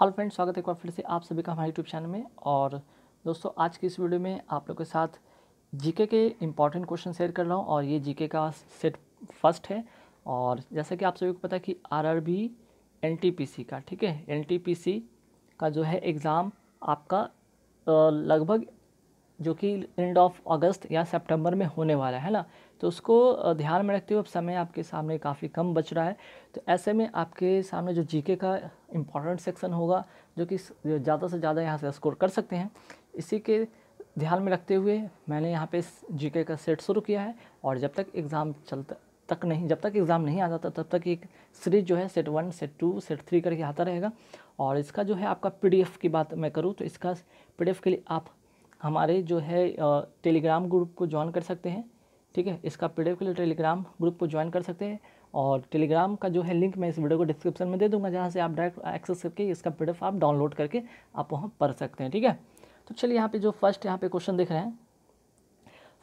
hello friends स्वागत है एक बार फिर से आप सभी का हमारे यूट्यूब चैनल में और दोस्तों आज की इस वीडियो में आप लोग के साथ जीके के इंपॉर्टेंट क्वेश्चन शेयर कर रहा हूँ और ये जीके का सेट फर्स्ट है और जैसा कि आप सभी को पता है कि आरआरबी एनटीपीसी का ठीक है एनटीपीसी का जो है एग्ज़ाम आपका लगभग जो कि एंड ऑफ अगस्त या सेप्टेम्बर में होने वाला है ना तो उसको ध्यान में रखते हुए अब समय आपके सामने काफ़ी कम बच रहा है तो ऐसे में आपके सामने जो जी का इम्पॉर्टेंट सेक्शन होगा जो कि ज़्यादा से ज़्यादा यहाँ से स्कोर कर सकते हैं इसी के ध्यान में रखते हुए मैंने यहाँ पे जीके का सेट शुरू किया है और जब तक एग्ज़ाम चलता तक नहीं जब तक एग्ज़ाम नहीं आ जाता तब तक एक सीरीज जो है set one set two set three करके आता रहेगा और इसका जो है आपका पीडीएफ की बात मैं करूँ तो इसका पीडीएफ के लिए आप हमारे जो है टेलीग्राम ग्रुप को ज्वाइन कर सकते हैं ठीक है इसका पीडीएफ के लिए टेलीग्राम ग्रुप को ज्वाइन कर सकते हैं और टेलीग्राम का जो है लिंक मैं इस वीडियो को डिस्क्रिप्शन में दे दूंगा जहाँ से आप डायरेक्ट एक्सेस करके इसका पी आप डाउनलोड करके आप वहाँ पढ़ सकते हैं ठीक है तो चलिए यहाँ पे जो फर्स्ट यहाँ पे क्वेश्चन देख रहे हैं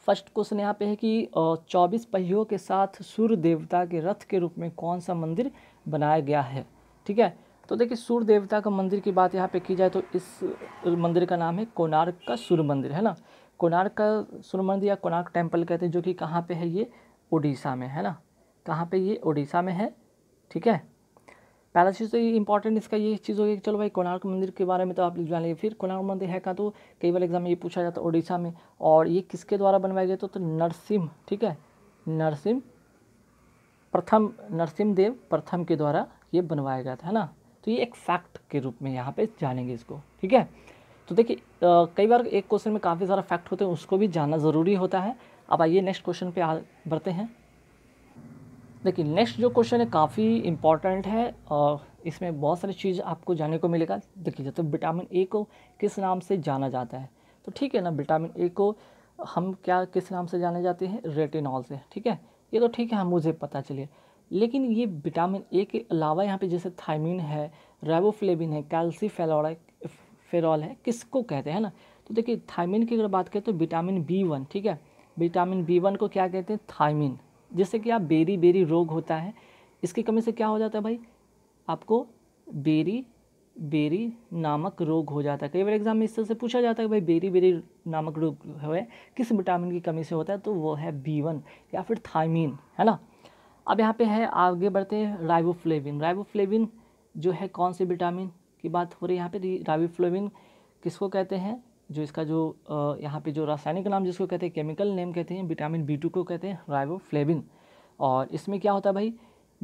फर्स्ट क्वेश्चन यहाँ पे है कि चौबीस पहियों के साथ सूर्य देवता के रथ के रूप में कौन सा मंदिर बनाया गया है ठीक है तो देखिए सूर्य देवता का मंदिर की बात यहाँ पे की जाए तो इस मंदिर का नाम है कोणार्क का सूर्य मंदिर है ना कोणार्क का सूर्य मंदिर या कोणार्क टेम्पल कहते हैं जो कि कहाँ पे है ये उड़ीसा में है ना कहाँ पे ये उड़ीसा में है ठीक है पहला चीज़ तो ये इंपॉर्टेंट इसका ये चीज़ होगी कि चलो भाई कोणार्क मंदिर के बारे में तो आप जान लीजिए फिर कोणार्क मंदिर है कहाँ तो कई बार एग्जाम में ये पूछा जाता है उड़ीसा में और ये किसके द्वारा बनवाया गया तो, तो ठीक है नरसिम प्रथम नरसिम देव प्रथम के द्वारा ये बनवाया गया था है ना तो ये एक फैक्ट के रूप में यहाँ पे जानेंगे इसको ठीक है तो देखिए कई बार एक क्वेश्चन में काफ़ी सारा फैक्ट होते हैं उसको भी जानना ज़रूरी होता है अब आइए नेक्स्ट क्वेश्चन पे आ बढ़ते हैं देखिए नेक्स्ट जो क्वेश्चन है काफ़ी इंपॉर्टेंट है और इसमें बहुत सारी चीज़ आपको जानने को मिलेगा देखिए तो विटामिन ए को किस नाम से जाना जाता है तो ठीक है ना विटामिन ए को हम क्या किस नाम से जाने जाते हैं रेटिनॉल से ठीक है ये तो ठीक है हम मुझे पता चलिए लेकिन ये विटामिन ए के अलावा यहाँ पे जैसे थाइमिन है रेबोफ्लेबिन है कैल्सी फेरॉल है किसको कहते हैं ना तो देखिए थायमीन की अगर बात करें तो विटामिन बी वन ठीक है विटामिन बी वन को क्या कहते हैं थाइमिन जैसे कि आप बेरी बेरी रोग होता है इसकी कमी से क्या हो जाता है भाई आपको बेरी बेरी नामक रोग हो जाता है कई बार एग्जाम में इस तरह से पूछा जाता है कि भाई बेरी बेरी नामक रोग है किस विटामिन की कमी से होता है तो वो है बी वन या फिर थाइमीन है ना अब यहाँ पे है आगे बढ़ते हैं राइबोफ्लेविन राइबोफ्लेविन जो है कौन से विटामिन की बात हो रही है यहाँ पे राइबोफ्लेविन किसको कहते हैं जो इसका जो यहाँ पे जो रासायनिक नाम जिसको कहते हैं केमिकल नेम कहते हैं विटामिन बी टू को कहते हैं राइबोफ्लेविन और इसमें क्या होता है भाई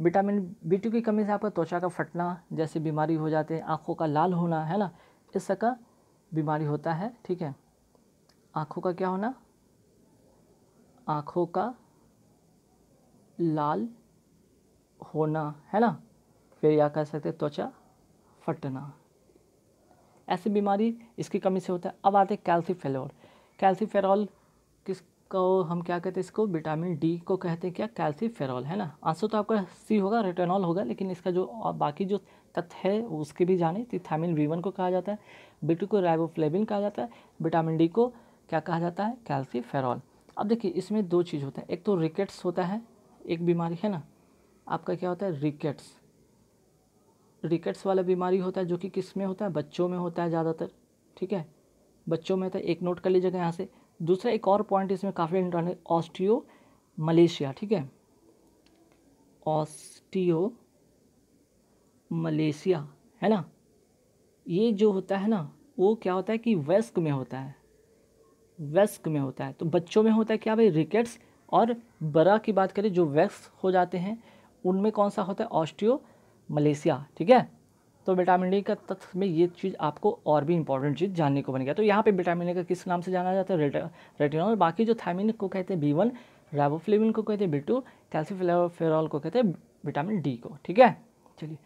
विटामिन बी टू की कमी से आपका त्वचा का फटना जैसे बीमारी हो जाते हैं आँखों का लाल होना है ना इस सबका बीमारी होता है ठीक है आँखों का क्या होना आँखों का लाल होना है ना फिर या कह सकते त्वचा फटना ऐसी बीमारी इसकी कमी से होता है अब आते हैं कैल्सीफेरॉल कैल्सीफेरॉल किसको हम क्या कहते हैं इसको विटामिन डी को कहते हैं क्या कैल्सीफेरॉल है ना आंसर तो आपका सी होगा रेटेनॉल होगा लेकिन इसका जो बाकी जो तत्व है उसके भी जाने थामिन वी को कहा जाता है बी को राइबोफ्लेविन कहा जाता है विटामिन डी को क्या कहा जाता है कैल्सीफेरॉल अब देखिए इसमें दो चीज़ होता है एक तो रिकेट्स होता है एक बीमारी है ना आपका क्या होता है रिकेट्स रिकेट्स वाला बीमारी होता है जो कि किस में होता है बच्चों में होता है ज़्यादातर ठीक है बच्चों में होता तो है एक नोट कर लीजिएगा यहाँ से दूसरा एक और पॉइंट इसमें काफ़ी इंटॉर्टेंट ऑस्टियो मलेशिया ठीक है ऑस्टियो मलेशिया है ना ये जो होता है ना वो क्या होता है कि वेस्क में होता है वेस्क में होता है तो बच्चों में होता है क्या भाई रिकेट्स और बरा की बात करें जो वेस्क हो जाते हैं उनमें कौन सा होता है ऑस्टियो मलेशिया ठीक है तो विटामिन डी का तथ्य में ये चीज़ आपको और भी इंपॉर्टेंट चीज़ जानने को बन गया तो यहाँ पे विटामिन डी का किस नाम से जाना जाता है रेट, रेटिनॉल बाकी जो थायमिन को कहते हैं बी वन रेबोफ्लेविन को कहते हैं बी टू कैल्सीफेरॉल को कहते हैं विटामिन डी को ठीक है चलिए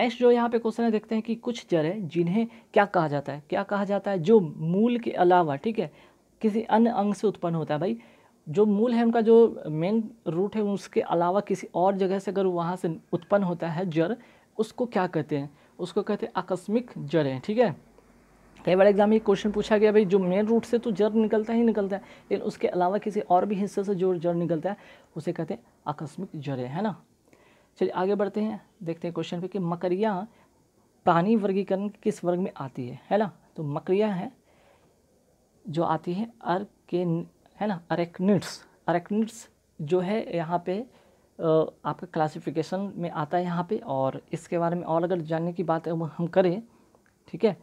नेक्स्ट जो यहाँ पे क्वेश्चन है देखते हैं कि कुछ जड़ें जिन्हें क्या कहा जाता है क्या कहा जाता है जो मूल के अलावा ठीक है किसी अन्य अंग से उत्पन्न होता है भाई जो मूल है उनका जो मेन रूट है उसके अलावा किसी और जगह से अगर वहाँ से उत्पन्न होता है जड़ उसको क्या कहते हैं उसको कहते हैं आकस्मिक जड़ें ठीक है कई बार एग्जाम में क्वेश्चन पूछा गया भाई जो मेन रूट से तो जड़ निकलता ही निकलता है लेकिन उसके अलावा किसी और भी हिस्से से जो जड़ निकलता है उसे कहते हैं आकस्मिक जड़ें है ना चलिए आगे बढ़ते हैं देखते हैं क्वेश्चन पे कि मकरिया प्राणी वर्गीकरण किस वर्ग में आती है है ना तो मकरिया है जो आती है अर्क के है ना अरेक्निड्स अरेक्निड्स जो है यहाँ पे आपका क्लासिफिकेशन में आता है यहाँ पे और इसके बारे में और अगर जानने की बात हम करें ठीक है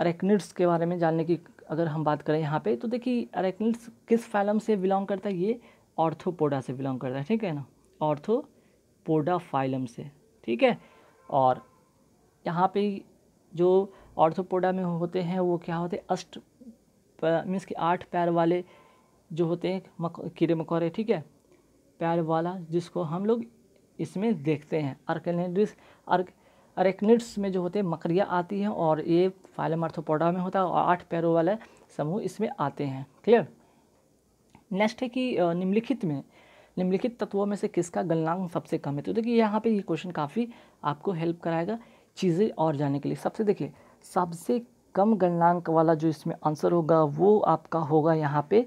अरेक्निड्स के बारे में जानने की अगर हम बात करें यहाँ पे तो देखिए अरेक्निड्स किस फैलम से बिलोंग करता है ये ऑर्थोपोडा से बिलोंग करता है ठीक है ना ऑर्थोपोडा फाइलम से ठीक है और यहाँ पे जो ऑर्थोपोडा में होते हैं वो क्या होते हैं अष्ट मीन्स कि आठ पैर वाले जो होते हैं कीड़े मकौड़े ठीक है पैर वाला जिसको हम लोग इसमें देखते हैं अर्कनेडिस अर्क अरेक्निड्स में जो होते हैं मकरिया आती हैं और ये फाइलम अर्थोपोडा में होता है और आठ पैरों वाला समूह इसमें आते हैं क्लियर नेक्स्ट है कि निम्नलिखित में निम्नलिखित तत्वों में से किसका गलनांक सबसे कम है तो देखिए यहाँ पे ये क्वेश्चन काफ़ी आपको हेल्प कराएगा चीज़ें और जाने के लिए सबसे देखिए सबसे कम गणनांक वाला जो इसमें आंसर होगा वो आपका होगा यहाँ पे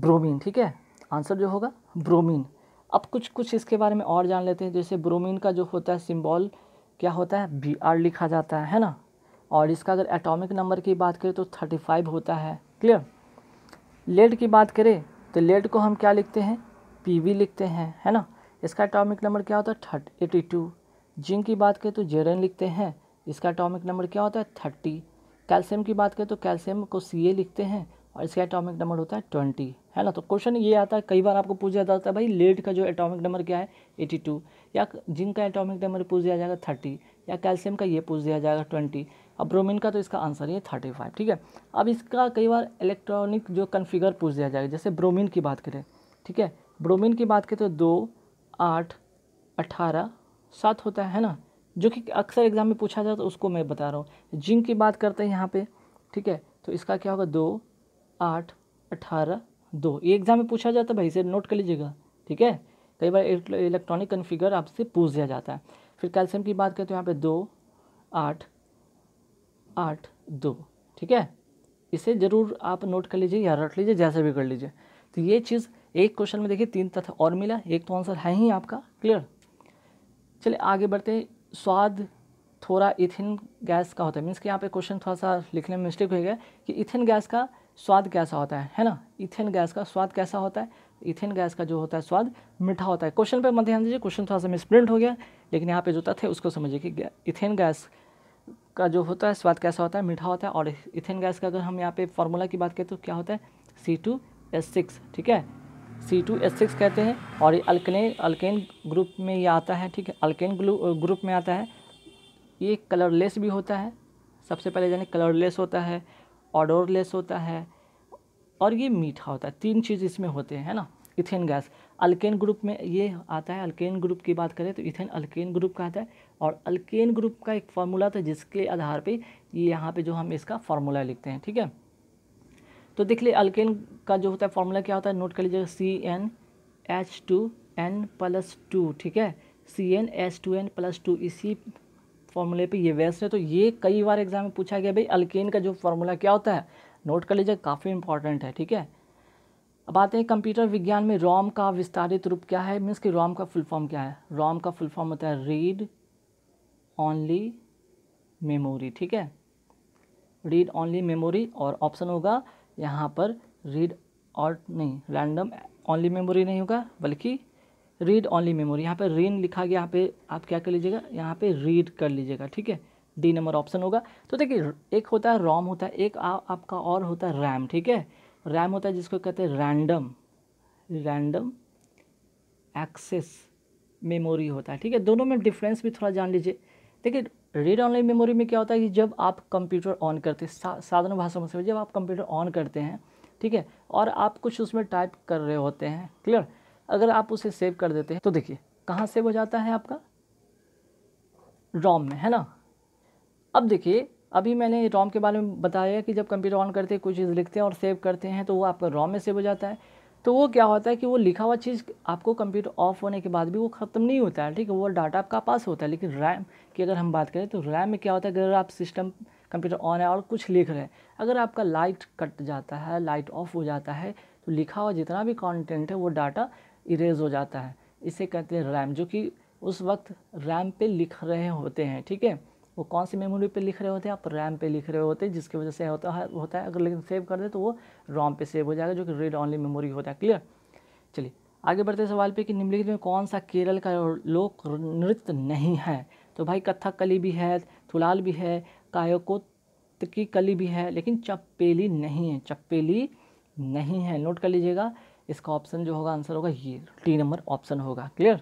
ब्रोमीन ठीक है आंसर जो होगा ब्रोमीन अब कुछ कुछ इसके बारे में और जान लेते हैं जैसे ब्रोमीन का जो होता है सिम्बॉल क्या होता है बी आर लिखा जाता है है ना और इसका अगर एटॉमिक नंबर की बात करें तो थर्टी फाइव होता है क्लियर लेड की बात करें तो लेड को हम क्या लिखते हैं पी वी लिखते हैं है ना इसका एटॉमिक नंबर क्या होता है थर्ट एटी टू जिंक की बात करें तो जेरन लिखते हैं इसका एटॉमिक नंबर क्या होता है थर्टी कैल्शियम की बात करें तो कैल्शियम को सी ए लिखते हैं और इसका एटॉमिक नंबर होता है ट्वेंटी है ना तो क्वेश्चन ये आता है कई बार आपको पूछ जाता है भाई लेड का जो एटॉमिक नंबर क्या है एटी टू या जिंक का एटॉमिक नंबर पूछ दिया जाएगा थर्टी या कैल्शियम का ये पूछ दिया जाएगा ट्वेंटी अब ब्रोमिन का तो इसका आंसर ये थर्टी फाइव ठीक है अब इसका कई बार इलेक्ट्रॉनिक जो कन्फिगर पूछ दिया जाएगा जैसे ब्रोमिन की बात करें ठीक है ब्रोमिन की बात करें तो दो आठ अठारह सात होता है ना जो कि अक्सर एग्ज़ाम में पूछा जाए तो उसको मैं बता रहा हूँ जिंक की बात करते हैं यहाँ पे ठीक है तो इसका क्या होगा दो आठ अठारह दो ये एग्ज़ाम में पूछा जाता है भाई से नोट कर लीजिएगा ठीक है कई बार इलेक्ट्रॉनिक कन्फिगर आपसे पूछ दिया जाता है फिर कैल्शियम की बात करें तो यहाँ पर दो आठ आठ दो ठीक है इसे ज़रूर आप नोट कर लीजिए या रट लीजिए जैसे भी कर लीजिए तो ये चीज़ एक क्वेश्चन में देखिए तीन तथ्य और मिला एक तो आंसर है ही आपका क्लियर चलिए आगे बढ़ते स्वाद थोड़ा इथिन गैस का होता है मीन्स कि यहाँ पे क्वेश्चन थोड़ा सा लिखने में मिस्टेक हो गया कि इथिन गैस का स्वाद कैसा होता है है ना इथेन गैस का स्वाद कैसा होता है इथेन गैस का जो होता है स्वाद मीठा होता है क्वेश्चन पर मत ध्यान दीजिए क्वेश्चन थोड़ा सा मिसप्रिंट हो गया लेकिन यहाँ पे जो तथ्य उसको समझिए कि इथेन गैस का जो होता है स्वाद कैसा होता है मीठा होता है और इथेन गैस का अगर हम यहाँ पे फार्मूला की बात करें तो क्या होता है सी टू एस सिक्स ठीक है सी टू एस सिक्स कहते हैं और ये अल्कने अल्केन ग्रुप में ये आता है ठीक है अल्केन ग्रुप में आता है ये कलरलेस भी होता है सबसे पहले जाने कलरलेस होता है ऑडोरलेस होता है और ये मीठा होता है तीन चीज़ इसमें होते हैं है ना इथेन गैस अल्केन ग्रुप में ये आता है अल्केन ग्रुप की बात करें तो इथेन अल्केन ग्रुप का आता है और अल्केन ग्रुप का एक फार्मूला था जिसके आधार पे ये यहाँ पे जो हम इसका फार्मूला लिखते हैं ठीक है तो देख लिए अल्केन का जो होता है फॉर्मूला क्या होता है नोट कर लीजिएगा C N H two N plus two ठीक है C N H two N plus two इसी फॉर्मूले पे ये वैसे है तो ये कई बार एग्जाम में पूछा गया भाई अल्केन का जो फॉर्मूला क्या होता है नोट कर लीजिए काफ़ी इंपॉर्टेंट है ठीक है अब आते हैं कंप्यूटर विज्ञान में रोम का विस्तारित रूप क्या है मीन्स कि रोम का फुल फॉर्म क्या है रोम का फुल फॉर्म होता है रीड ऑनली मेमोरी ठीक है रीड ऑनली मेमोरी और ऑप्शन होगा यहाँ पर रीड और नहीं रैंडम ओनली मेमोरी नहीं होगा बल्कि रीड ओनली मेमोरी यहाँ पर रीन लिखा गया यहाँ पे आप क्या कर लीजिएगा यहाँ पे रीड कर लीजिएगा ठीक है डी नंबर ऑप्शन होगा तो देखिए एक होता है रॉम होता है एक आ, आपका और होता है रैम ठीक है रैम होता है जिसको कहते हैं रैंडम रैंडम एक्सेस मेमोरी होता है ठीक है दोनों में डिफरेंस भी थोड़ा जान लीजिए देखिए रीड ऑनलाइन मेमोरी में क्या होता है कि जब आप कंप्यूटर ऑन करते सा, साधारण भाषा में जब आप कंप्यूटर ऑन करते हैं ठीक है और आप कुछ उसमें टाइप कर रहे होते हैं क्लियर अगर आप उसे सेव कर देते हैं तो देखिए कहाँ सेव हो जाता है आपका रॉम में है ना अब देखिए अभी मैंने रॉम के बारे में बताया कि जब कंप्यूटर ऑन करते हैं कुछ चीज़ लिखते हैं और सेव करते हैं तो वो आपका रॉम में सेव हो जाता है तो वो क्या होता है कि वो लिखा हुआ चीज़ आपको कंप्यूटर ऑफ होने के बाद भी वो ख़त्म नहीं होता है ठीक है वो डाटा आपका पास होता है लेकिन रैम की अगर हम बात करें तो रैम में क्या होता है अगर आप सिस्टम कंप्यूटर ऑन है और कुछ लिख रहे हैं अगर आपका लाइट कट जाता है लाइट ऑफ हो जाता है तो लिखा हुआ जितना भी कॉन्टेंट है वो डाटा इरेज हो जाता है इसे कहते हैं रैम जो कि उस वक्त रैम पे लिख रहे होते हैं ठीक है वो कौन सी मेमोरी पे लिख रहे होते हैं आप रैम पे लिख रहे होते हैं जिसकी वजह से होता है होता है अगर लेकिन सेव कर दे तो वो रोम पे सेव हो जाएगा जो कि रीड ऑनली मेमोरी होता है क्लियर चलिए आगे बढ़ते सवाल पे कि निम्नलिखित में कौन सा केरल का लोक नृत्य नहीं है तो भाई कथकली भी है थुलाल भी है कायोकोत की कली भी है लेकिन चपेली नहीं है चपेली नहीं है नोट कर लीजिएगा इसका ऑप्शन जो होगा आंसर होगा ये टी नंबर ऑप्शन होगा क्लियर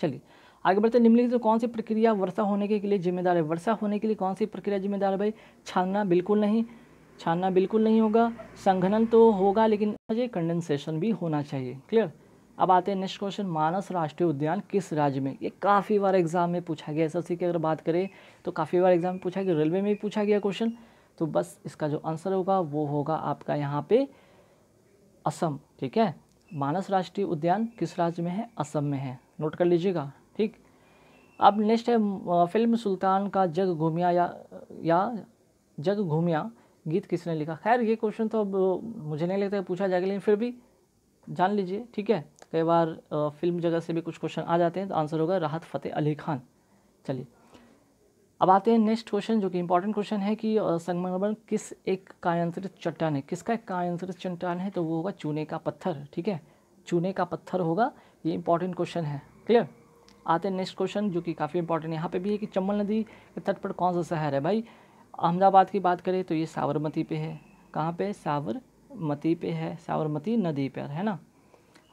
चलिए आगे बढ़ते निम्नलिखित तो कौन सी प्रक्रिया वर्षा होने के, के लिए जिम्मेदार है वर्षा होने के लिए कौन सी प्रक्रिया जिम्मेदार है भाई छानना बिल्कुल नहीं छानना बिल्कुल नहीं होगा संघनन तो होगा लेकिन कंडेंसेशन भी होना चाहिए क्लियर अब आते हैं नेक्स्ट क्वेश्चन मानस राष्ट्रीय उद्यान किस राज्य में ये काफ़ी बार एग्जाम में पूछा गया एस की अगर बात करें तो काफ़ी बार एग्जाम में पूछा गया रेलवे में भी पूछा गया क्वेश्चन तो बस इसका जो आंसर होगा वो होगा आपका यहाँ पे असम ठीक है मानस राष्ट्रीय उद्यान किस राज्य में है असम में है नोट कर लीजिएगा ठीक अब नेक्स्ट है फिल्म सुल्तान का जग घूमिया या या जग घूमिया गीत किसने लिखा खैर ये क्वेश्चन तो अब मुझे नहीं लगता पूछा जाएगा लेकिन फिर भी जान लीजिए ठीक है कई बार फिल्म जगह से भी कुछ क्वेश्चन आ जाते हैं तो आंसर होगा राहत फ़तेह अली खान चलिए अब आते हैं नेक्स्ट क्वेश्चन जो कि इंपॉर्टेंट क्वेश्चन है कि संगमरमर किस एक कायांत्रित चट्टान है किसका एक कायांत्रित चट्टान है तो वो होगा चूने का पत्थर ठीक है चूने का पत्थर होगा ये इंपॉर्टेंट क्वेश्चन है क्लियर आते हैं नेक्स्ट क्वेश्चन जो कि काफ़ी इंपॉर्टेंट यहाँ पे भी है कि चम्बल नदी के तट पर कौन सा शहर है भाई अहमदाबाद की बात करें तो ये साबरमती पे है कहाँ पे सावर मती पे है साबरमती नदी पर है ना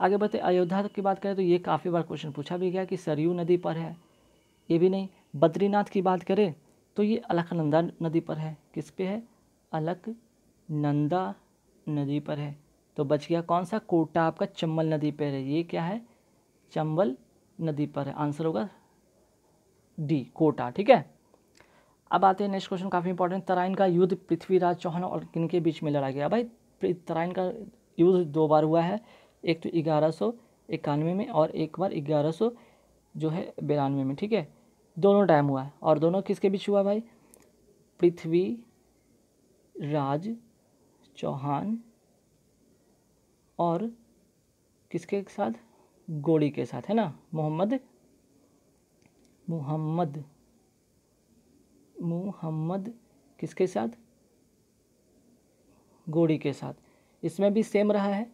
आगे बढ़ते अयोध्या की बात करें तो ये काफ़ी बार क्वेश्चन पूछा भी गया कि सरयू नदी पर है ये भी नहीं बद्रीनाथ की बात करें तो ये अलकनंदा नदी पर है किस पे है अलकनंदा नदी पर है तो बच गया कौन सा कोटा आपका चंबल नदी पर है ये क्या है चंबल नदी पर है आंसर होगा डी कोटा ठीक है अब आते हैं नेक्स्ट क्वेश्चन काफ़ी इंपॉर्टेंट तराइन का युद्ध पृथ्वीराज चौहान और किनके बीच में लड़ा गया भाई तराइन का यूज़ दो बार हुआ है एक तो ग्यारह सौ इक्यानवे में और एक बार ग्यारह सौ जो है बिरानवे में ठीक है दोनों टाइम हुआ है और दोनों किसके बीच हुआ भाई पृथ्वी राज चौहान और किसके साथ गोड़ी के साथ है ना मोहम्मद मोहम्मद मोहम्मद किसके साथ गोड़ी के साथ इसमें भी सेम रहा है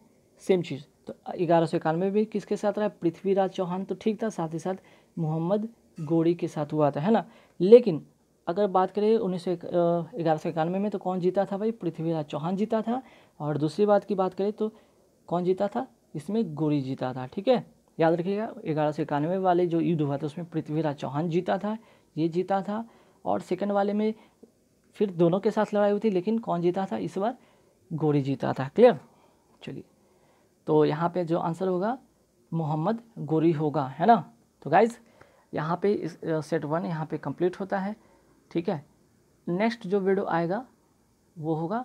सेम चीज़ तो ग्यारह सौ इक्यानवे भी किसके साथ रहा पृथ्वीराज चौहान तो ठीक था साथ ही साथ मोहम्मद गोड़ी के साथ हुआ था है ना लेकिन अगर बात करें उन्नीस सौ ग्यारह सौ इक्यानवे में तो कौन जीता था भाई पृथ्वीराज चौहान जीता था और दूसरी बात की बात करें तो कौन जीता था इसमें गोरी जीता था ठीक है याद रखिएगा ग्यारह सौ इक्यानवे वाले जो युद्ध हुआ था उसमें पृथ्वीराज चौहान जीता था ये जीता था और सेकंड वाले में फिर दोनों के साथ लड़ाई हुई थी लेकिन कौन जीता था इस बार गोरी जीता था क्लियर चलिए तो यहाँ पे जो आंसर होगा मोहम्मद गोरी होगा है ना तो गाइज यहाँ पे इस सेट वन यहाँ पे कंप्लीट होता है ठीक है नेक्स्ट जो वीडियो आएगा वो होगा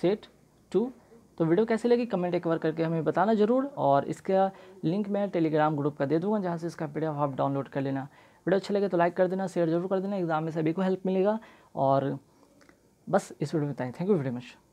सेट टू तो वीडियो कैसे लगी कमेंट एक बार करके हमें बताना ज़रूर और इसका लिंक मैं टेलीग्राम ग्रुप का दे दूँगा जहाँ से इसका पीडीएफ आप डाउनलोड कर लेना वीडियो अच्छा लगे तो लाइक कर देना शेयर जरूर कर देना एग्जाम में सभी को हेल्प मिलेगा और बस इस वीडियो में बताएँ थैंक यू वेरी मच